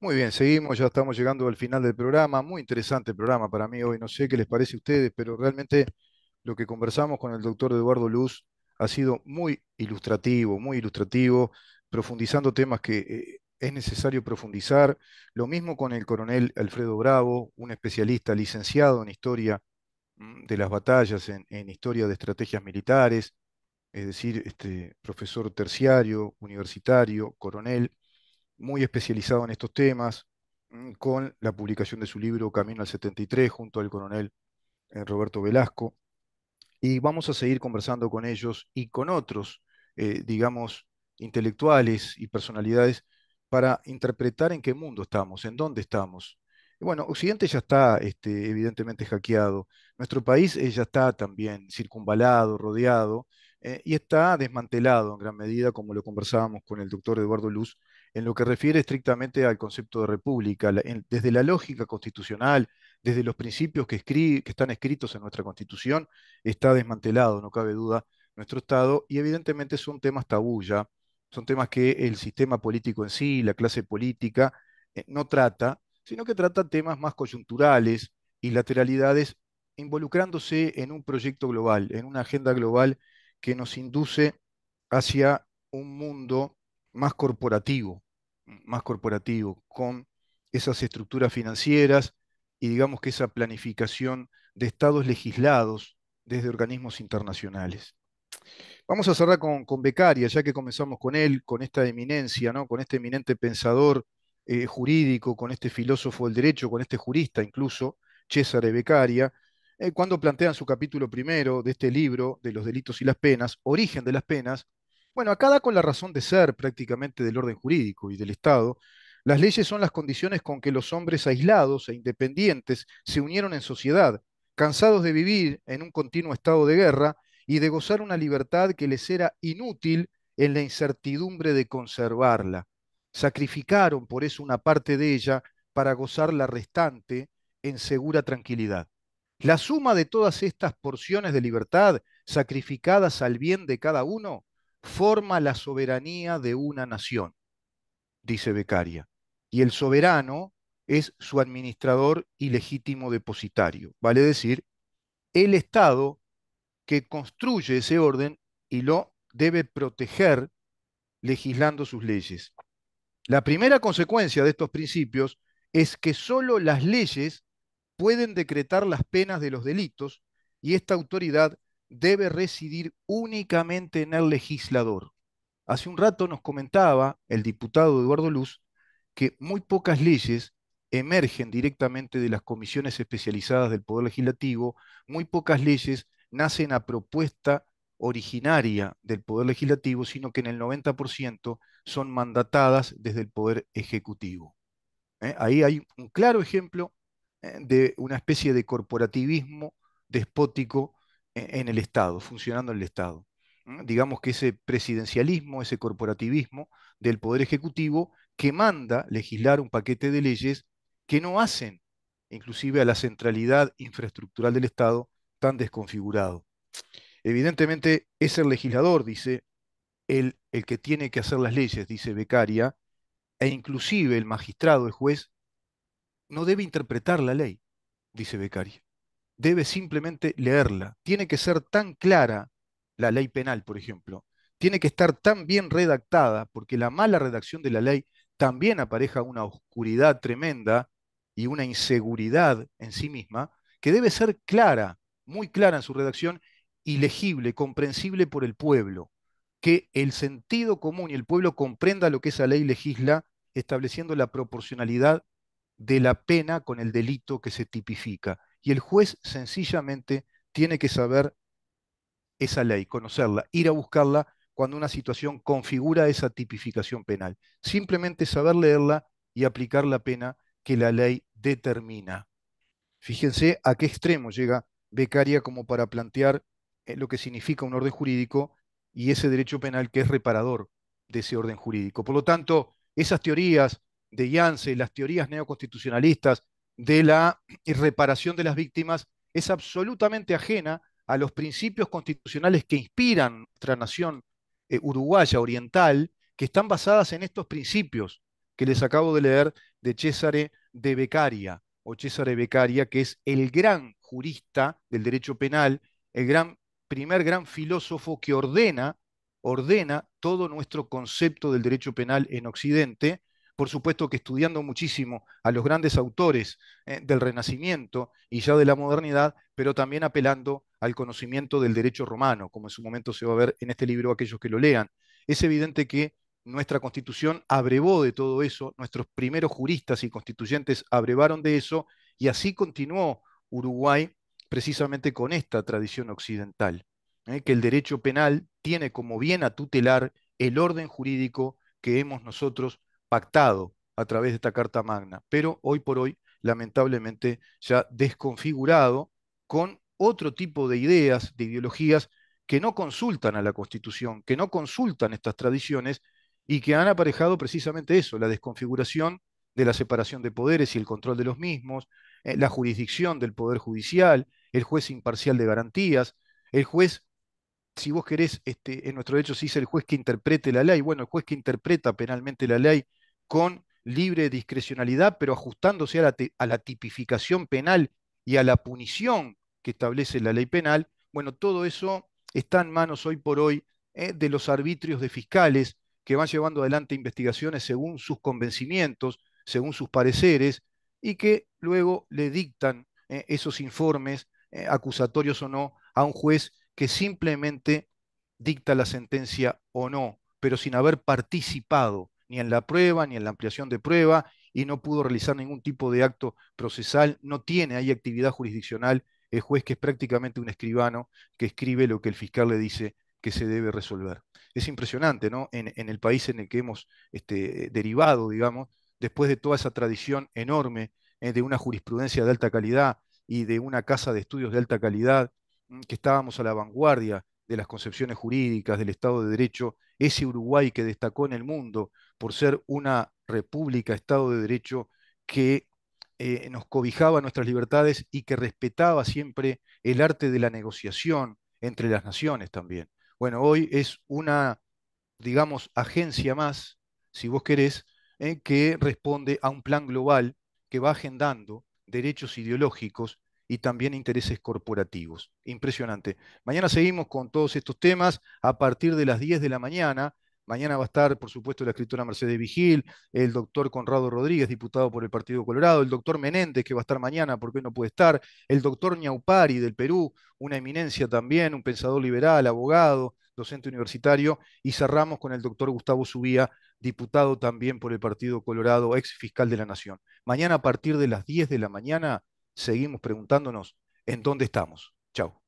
Muy bien, seguimos, ya estamos llegando al final del programa. Muy interesante el programa para mí hoy. No sé qué les parece a ustedes, pero realmente lo que conversamos con el doctor Eduardo Luz ha sido muy ilustrativo, muy ilustrativo, profundizando temas que eh, es necesario profundizar. Lo mismo con el coronel Alfredo Bravo, un especialista licenciado en historia mm, de las batallas, en historia de estrategias militares, es decir, este, profesor terciario, universitario, coronel, muy especializado en estos temas, mm, con la publicación de su libro Camino al 73 junto al coronel eh, Roberto Velasco. Y vamos a seguir conversando con ellos y con otros, eh, digamos, intelectuales y personalidades para interpretar en qué mundo estamos, en dónde estamos. bueno, Occidente ya está este, evidentemente hackeado, nuestro país eh, ya está también circunvalado, rodeado eh, y está desmantelado en gran medida, como lo conversábamos con el doctor Eduardo Luz, en lo que refiere estrictamente al concepto de república, desde la lógica constitucional, desde los principios que, que están escritos en nuestra constitución, está desmantelado, no cabe duda, nuestro Estado, y evidentemente son temas tabulla, son temas que el sistema político en sí, la clase política, eh, no trata, sino que trata temas más coyunturales y lateralidades involucrándose en un proyecto global, en una agenda global que nos induce hacia un mundo más corporativo, más corporativo, con esas estructuras financieras y digamos que esa planificación de estados legislados desde organismos internacionales. Vamos a cerrar con, con Beccaria, ya que comenzamos con él, con esta eminencia, con este eminente pensador eh, jurídico, con este filósofo del derecho, con este jurista incluso, César Beccaria, eh, cuando plantean su capítulo primero de este libro, de los delitos y las penas, origen de las penas, bueno, acá da con la razón de ser prácticamente del orden jurídico y del Estado, las leyes son las condiciones con que los hombres aislados e independientes se unieron en sociedad, cansados de vivir en un continuo estado de guerra y de gozar una libertad que les era inútil en la incertidumbre de conservarla. Sacrificaron por eso una parte de ella para gozar la restante en segura tranquilidad. La suma de todas estas porciones de libertad sacrificadas al bien de cada uno forma la soberanía de una nación, dice Becaria. Y el soberano es su administrador y legítimo depositario, vale decir, el Estado que construye ese orden y lo debe proteger legislando sus leyes. La primera consecuencia de estos principios es que solo las leyes pueden decretar las penas de los delitos y esta autoridad debe residir únicamente en el legislador. Hace un rato nos comentaba el diputado Eduardo Luz que muy pocas leyes emergen directamente de las comisiones especializadas del Poder Legislativo, muy pocas leyes nacen a propuesta originaria del Poder Legislativo, sino que en el 90% son mandatadas desde el Poder Ejecutivo. ¿Eh? Ahí hay un claro ejemplo eh, de una especie de corporativismo despótico eh, en el Estado, funcionando en el Estado. Digamos que ese presidencialismo, ese corporativismo del Poder Ejecutivo que manda legislar un paquete de leyes que no hacen inclusive a la centralidad infraestructural del Estado tan desconfigurado. Evidentemente es el legislador, dice, el, el que tiene que hacer las leyes, dice Becaria, e inclusive el magistrado, el juez, no debe interpretar la ley, dice Becari. Debe simplemente leerla. Tiene que ser tan clara la ley penal, por ejemplo. Tiene que estar tan bien redactada, porque la mala redacción de la ley también apareja una oscuridad tremenda y una inseguridad en sí misma, que debe ser clara, muy clara en su redacción y legible, comprensible por el pueblo. Que el sentido común y el pueblo comprenda lo que esa ley legisla, estableciendo la proporcionalidad de la pena con el delito que se tipifica. Y el juez sencillamente tiene que saber esa ley, conocerla, ir a buscarla cuando una situación configura esa tipificación penal. Simplemente saber leerla y aplicar la pena que la ley determina. Fíjense a qué extremo llega Becaria como para plantear eh, lo que significa un orden jurídico y ese derecho penal que es reparador de ese orden jurídico. Por lo tanto, esas teorías de Yance, las teorías neoconstitucionalistas de la reparación de las víctimas, es absolutamente ajena a los principios constitucionales que inspiran nuestra nación eh, uruguaya oriental, que están basadas en estos principios que les acabo de leer de César de Beccaria, o Césare Beccaria, que es el gran jurista del derecho penal, el gran, primer gran filósofo que ordena, ordena todo nuestro concepto del derecho penal en Occidente, por supuesto que estudiando muchísimo a los grandes autores eh, del Renacimiento y ya de la modernidad, pero también apelando al conocimiento del derecho romano, como en su momento se va a ver en este libro aquellos que lo lean. Es evidente que nuestra constitución abrevó de todo eso, nuestros primeros juristas y constituyentes abrevaron de eso, y así continuó Uruguay precisamente con esta tradición occidental, eh, que el derecho penal tiene como bien a tutelar el orden jurídico que hemos nosotros pactado a través de esta Carta Magna, pero hoy por hoy, lamentablemente, ya desconfigurado con otro tipo de ideas, de ideologías que no consultan a la Constitución, que no consultan estas tradiciones y que han aparejado precisamente eso, la desconfiguración de la separación de poderes y el control de los mismos, eh, la jurisdicción del Poder Judicial, el juez imparcial de garantías, el juez, si vos querés, este, en nuestro derecho se dice el juez que interprete la ley, bueno, el juez que interpreta penalmente la ley con libre discrecionalidad, pero ajustándose a la, tipificación penal y a la punición que establece la ley penal, bueno, todo eso está en manos hoy por hoy eh, de los arbitrios de fiscales que van llevando adelante investigaciones según sus convencimientos, según sus pareceres, y que luego le dictan eh, esos informes, eh, acusatorios o no, a un juez que simplemente dicta la sentencia o no, pero sin haber participado ni en la prueba, ni en la ampliación de prueba, y no pudo realizar ningún tipo de acto procesal, no tiene ahí actividad jurisdiccional el juez que es prácticamente un escribano que escribe lo que el fiscal le dice que se debe resolver. Es impresionante, ¿no? En, el país en el que hemos este, derivado, digamos, después de toda esa tradición enorme eh, de una jurisprudencia de alta calidad y de una casa de estudios de alta calidad, mm, que estábamos a la vanguardia de las concepciones jurídicas, del Estado de Derecho, ese Uruguay que destacó en el mundo por ser una república, Estado de Derecho, que eh, nos cobijaba nuestras libertades y que respetaba siempre el arte de la negociación entre las naciones también. Bueno, hoy es una, digamos, agencia más, si vos querés, eh, que responde a un plan global que va agendando derechos ideológicos y también intereses corporativos. Impresionante. Mañana seguimos con todos estos temas a partir de las 10 de la mañana. Mañana va a estar, por supuesto, la escritora Mercedes Vigil, el doctor Conrado Rodríguez, diputado por el Partido Colorado, el doctor Menéndez, que va a estar mañana porque no puede estar, el doctor Ñaupari del Perú, una eminencia también, un pensador liberal, abogado, docente universitario, y cerramos con el doctor Gustavo Subía, diputado también por el Partido Colorado, ex fiscal de la Nación. Mañana a partir de las 10 de la mañana, seguimos preguntándonos en dónde estamos. Chao.